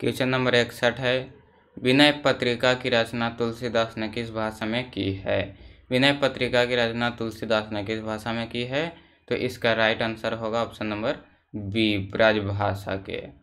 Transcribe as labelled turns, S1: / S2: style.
S1: question number इकसठ है विनय पत्रिका की रचना तुलसीदास ने किस भाषा में की है विनय पत्रिका की रचना तुलसीदास ने किस भाषा में की है तो इसका राइट आंसर होगा ऑप्शन नंबर बी ब्रजभाषा के